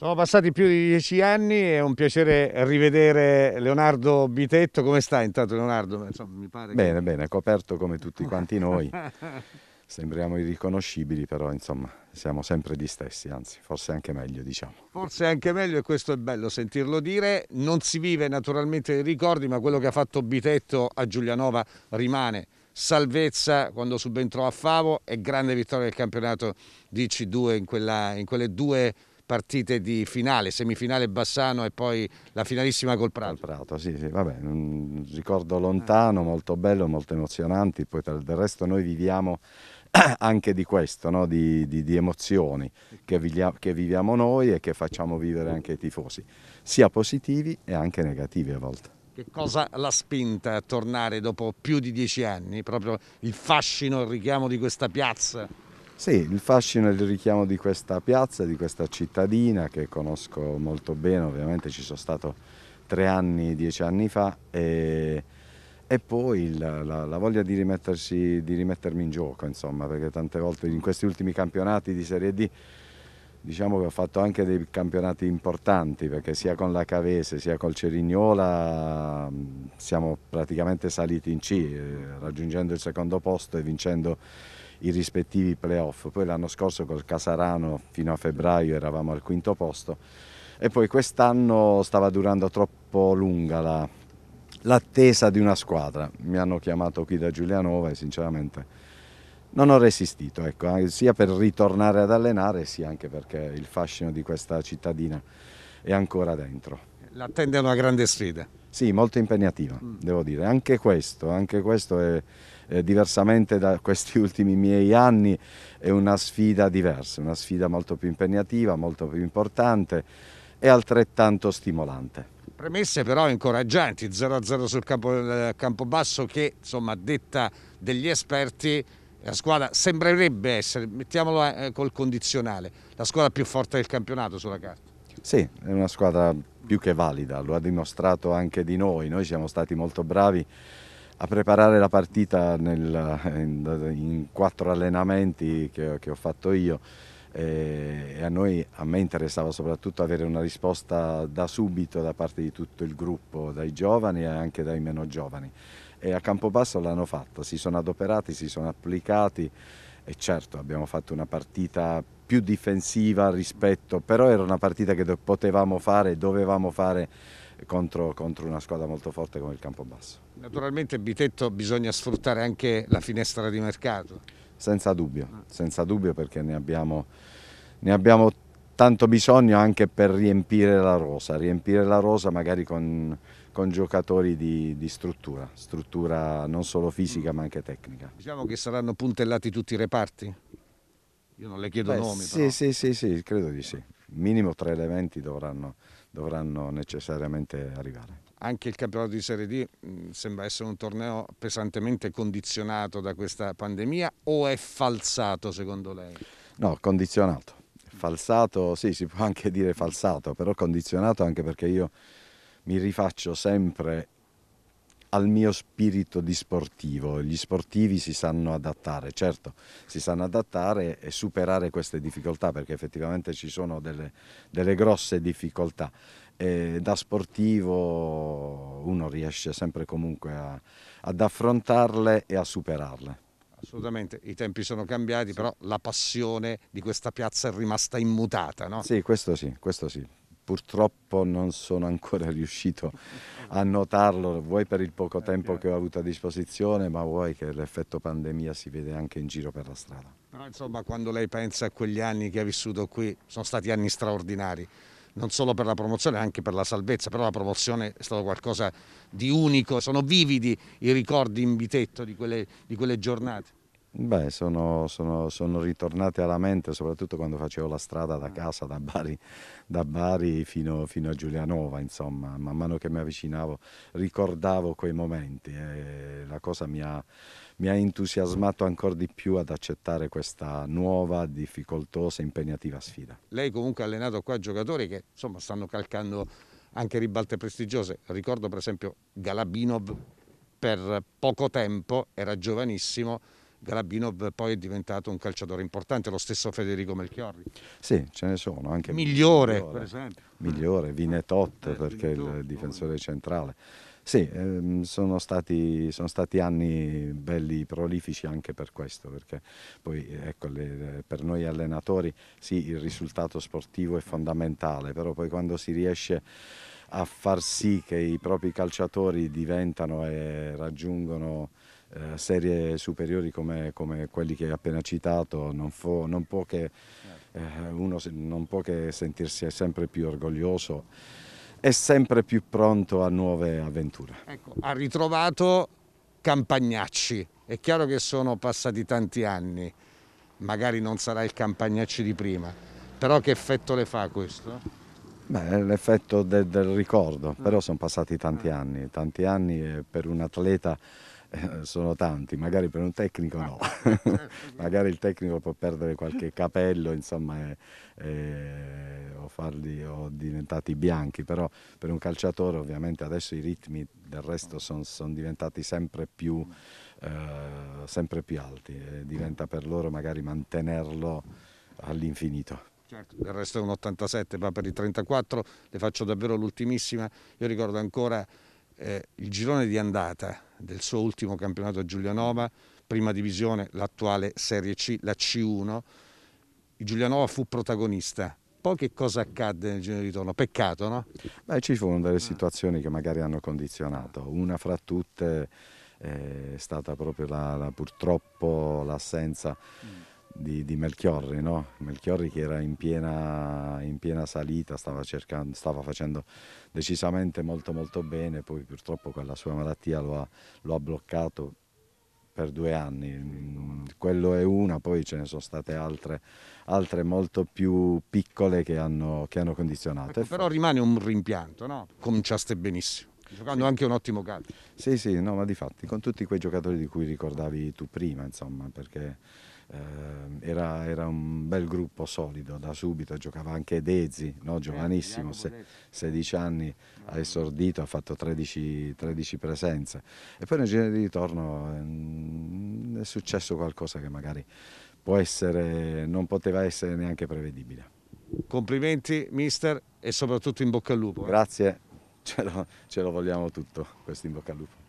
Sono passati più di dieci anni e è un piacere rivedere Leonardo Bitetto. Come stai intanto Leonardo? Insomma, che... Bene, bene, coperto come tutti quanti noi. Sembriamo irriconoscibili, però insomma siamo sempre gli stessi, anzi forse anche meglio diciamo. Forse anche meglio e questo è bello sentirlo dire. Non si vive naturalmente dei ricordi, ma quello che ha fatto Bitetto a Giulianova rimane salvezza quando subentrò a Favo e grande vittoria del campionato di C2 in, quella, in quelle due partite di finale, semifinale Bassano e poi la finalissima col Prato. Col Prato, sì, sì, vabbè, un ricordo lontano, molto bello, molto emozionante, poi tra, del resto noi viviamo anche di questo, no? di, di, di, emozioni che, vivia, che, viviamo noi e che facciamo vivere anche i tifosi, sia positivi e anche negativi a volte. Che cosa l'ha spinta a tornare dopo più di dieci anni? Proprio il fascino, il richiamo di questa piazza? Sì, il fascino e il richiamo di questa piazza, di questa cittadina che conosco molto bene, ovviamente ci sono stato tre anni, dieci anni fa e, e poi il, la, la, voglia di, di, rimettermi in gioco, insomma, perché tante volte in questi ultimi campionati di Serie D diciamo che ho fatto anche dei campionati importanti perché sia con la Cavese sia col Cerignola siamo praticamente saliti in C eh, raggiungendo il secondo posto e vincendo i rispettivi playoff. Poi l'anno scorso col Casarano fino a febbraio eravamo al quinto posto e poi quest'anno stava durando troppo lunga la, l'attesa di una squadra. Mi hanno chiamato qui da Giulianova e sinceramente non ho resistito, ecco, eh, sia per ritornare ad allenare sia anche perché il fascino di questa cittadina è ancora dentro. L'attende una grande sfida. Sì, molto impegnativa, mm. devo dire. Anche questo, anche questo è eh, diversamente da questi ultimi miei anni è una sfida diversa, una sfida molto più impegnativa, molto più importante e altrettanto stimolante. Premesse però incoraggianti, 0-0 sul campo, eh, Campobasso che insomma detta degli esperti la squadra sembrerebbe essere, mettiamolo eh, eh, col condizionale, la squadra più forte del campionato sulla carta. Sì, è una squadra più che valida, lo ha dimostrato anche di noi, noi siamo stati molto bravi a preparare la partita nel, in, in, quattro allenamenti che, che ho fatto io e, e a, noi, a me interessava soprattutto avere una risposta da subito da parte di tutto il gruppo, dai giovani e anche dai meno giovani. E a Campobasso l'hanno fatto, si sono adoperati, si sono applicati e certo abbiamo fatto una partita più difensiva rispetto, però era una partita che potevamo fare, dovevamo fare contro, contro una squadra molto forte come il Campobasso. Naturalmente Bitetto bisogna sfruttare anche la finestra di mercato. Senza dubbio, senza dubbio perché ne abbiamo, ne abbiamo tanto bisogno anche per riempire la rosa, riempire la rosa magari con, con giocatori di, di, struttura, struttura non solo fisica ma anche tecnica. Diciamo che saranno puntellati tutti i reparti? Io non le chiedo Beh, nomi. Sì, però. sì, sì, sì, credo di sì minimo tre elementi dovranno, dovranno necessariamente arrivare. Anche il campionato di Serie D mm, sembra essere un torneo pesantemente condizionato da questa pandemia o è falsato secondo lei? No, condizionato. Falsato, sì, si può anche dire falsato, però condizionato anche perché io mi rifaccio sempre al mio spirito di sportivo. Gli sportivi si sanno adattare, certo, si sanno adattare e superare queste difficoltà perché effettivamente ci sono delle, delle grosse difficoltà. E da sportivo uno riesce sempre comunque a, ad affrontarle e a superarle. Assolutamente, i tempi sono cambiati, però la passione di questa piazza è rimasta immutata, no? Sì, questo sì, questo sì purtroppo non sono ancora riuscito a notarlo, vuoi per il poco eh, tempo che ho avuto a disposizione, ma vuoi che l'effetto pandemia si vede anche in giro per la strada. Però insomma quando lei pensa a quegli anni che ha vissuto qui, sono stati anni straordinari, non solo per la promozione, anche per la salvezza, però la promozione è stato qualcosa di unico, sono vividi i ricordi in bitetto di quelle, di quelle giornate. Beh, sono, sono, sono, ritornate alla mente soprattutto quando facevo la strada da casa, da Bari, da Bari fino, fino, a Giulianova, insomma, man mano che mi avvicinavo ricordavo quei momenti e eh. la cosa mi ha, mi ha entusiasmato ancora di più ad accettare questa nuova, difficoltosa, impegnativa sfida. Lei comunque ha allenato qua giocatori che insomma, stanno calcando anche ribalte prestigiose, ricordo per esempio Galabinov per poco tempo, era giovanissimo, Grabinov poi è diventato un calciatore importante, lo stesso Federico Melchiorri. Sì, ce ne sono anche. Migliore, migliore per esempio. Migliore, Vinetot eh, perché è il difensore centrale. Sì, ehm, sono, stati, sono, stati, anni belli prolifici anche per questo, perché poi ecco, le, per noi allenatori sì, il risultato sportivo è fondamentale, però poi quando si riesce a far sì che i propri calciatori diventano e raggiungono eh, serie superiori come, come, quelli che hai appena citato non, fo, non può che, eh, uno non può che sentirsi sempre più orgoglioso e sempre più pronto a nuove avventure. Ecco, ha ritrovato Campagnacci, è chiaro che sono passati tanti anni, magari non sarà il Campagnacci di prima, però che effetto le fa questo? Beh, l'effetto de del ricordo, eh. però sono passati tanti anni, tanti anni per un atleta sono tanti, magari per un tecnico no, ah, ah, ah. magari il tecnico può perdere qualche capello insomma, eh, eh, o farli o diventati bianchi, però per un calciatore ovviamente adesso i ritmi del resto sono son diventati sempre più, eh, sempre più alti e diventa per loro magari mantenerlo all'infinito. Certo, del resto è un 87, va per i 34, le faccio davvero l'ultimissima, io ricordo ancora eh, il girone di andata del suo ultimo campionato a Giulianova, prima divisione, l'attuale Serie C, la C1. Il Giulianova fu protagonista. Poi che cosa accadde nel giro di ritorno? Peccato, no? Beh, ci furono delle situazioni che magari hanno condizionato. Una fra tutte eh, è stata proprio la, la, purtroppo l'assenza mm di, di Melchiorri, no? Melchiorri che era in piena, in piena salita, stava, cercando, stava, facendo decisamente molto molto bene, poi purtroppo quella sua malattia lo ha, lo ha bloccato per due anni, quello è una, poi ce ne sono state altre, altre molto più piccole che hanno, che hanno condizionato. Ecco, però rimane un rimpianto, no? Cominciaste benissimo giocando anche un ottimo calcio. Sì, sì, no, ma di fatti con tutti quei giocatori di cui ricordavi tu prima, insomma, perché eh, era, era, un bel gruppo solido da subito, giocava anche Dezzi, no? giovanissimo, se, 16 anni, ha esordito, ha fatto 13, 13 presenze e poi nel giro di ritorno eh, è successo qualcosa che magari può essere, non poteva essere neanche prevedibile. Complimenti mister e soprattutto in bocca al lupo. Eh. Grazie. ce lo, ce lo vogliamo tutto questo in bocca al lupo.